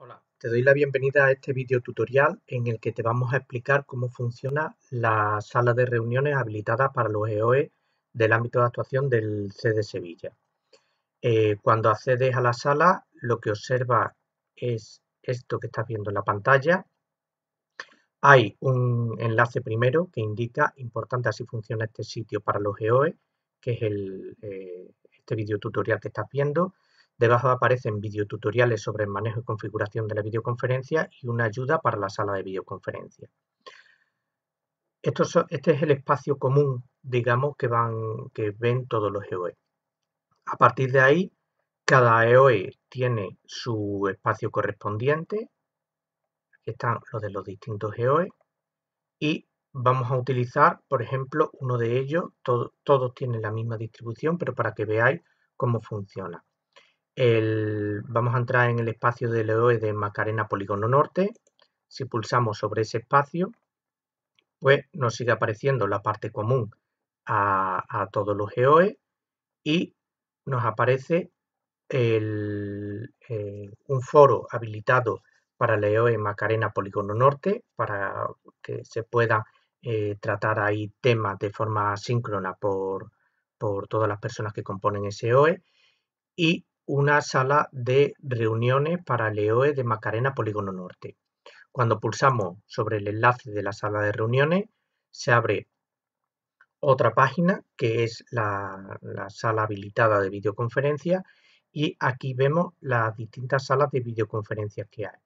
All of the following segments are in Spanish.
Hola, te doy la bienvenida a este video tutorial en el que te vamos a explicar cómo funciona la sala de reuniones habilitada para los EOE e del ámbito de actuación del CD Sevilla. Eh, cuando accedes a la sala, lo que observa es esto que estás viendo en la pantalla. Hay un enlace primero que indica, importante así funciona este sitio para los EOE, e, que es el, eh, este video tutorial que estás viendo, Debajo aparecen videotutoriales sobre el manejo y configuración de la videoconferencia y una ayuda para la sala de videoconferencia. este es el espacio común, digamos, que, van, que ven todos los EOE. E. A partir de ahí, cada EOE e tiene su espacio correspondiente. Aquí están los de los distintos EOE. E. Y vamos a utilizar, por ejemplo, uno de ellos. todos tienen la misma distribución, pero para que veáis cómo funciona vamos a entrar en el espacio de LOE de Macarena Polígono Norte. Si pulsamos sobre ese espacio, pues nos sigue apareciendo la parte común a, todos los EOE y nos aparece eh, un foro habilitado para el EOE Macarena Polígono Norte para que se pueda eh, tratar ahí temas de forma síncrona por, todas las personas que componen ese EOE y una sala de reuniones para LEOE e de Macarena Polígono Norte. Cuando pulsamos sobre el enlace de la sala de reuniones, se abre otra página que es la, sala habilitada de videoconferencia y aquí vemos las distintas salas de videoconferencia que hay.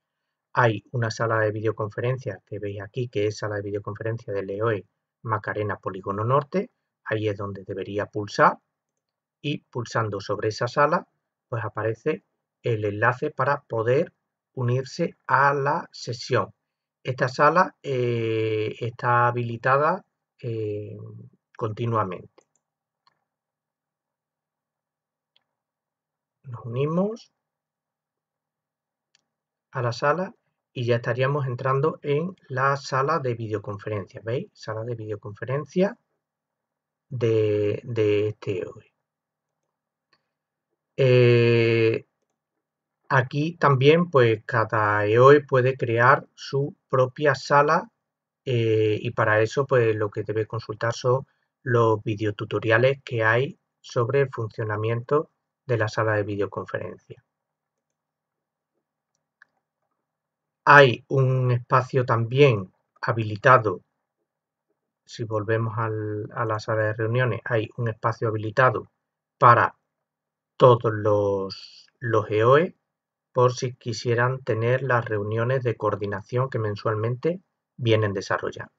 Hay una sala de videoconferencia que veis aquí, que es sala de videoconferencia de LEOE e Macarena Polígono Norte. Ahí es donde debería pulsar y pulsando sobre esa sala pues aparece el enlace para poder unirse a la sesión. Esta sala eh, está habilitada eh, continuamente. Nos unimos a la sala y ya estaríamos entrando en la sala de videoconferencia. ¿Veis? Sala de videoconferencia de, de este hoy. Eh, Aquí también, pues cada EOE e puede crear su propia sala eh, y para eso, pues lo que debe consultar son los videotutoriales que hay sobre el funcionamiento de la sala de videoconferencia. Hay un espacio también habilitado, si volvemos a la sala de reuniones, hay un espacio habilitado para todos los EOE por si quisieran tener las reuniones de coordinación que mensualmente vienen desarrollando.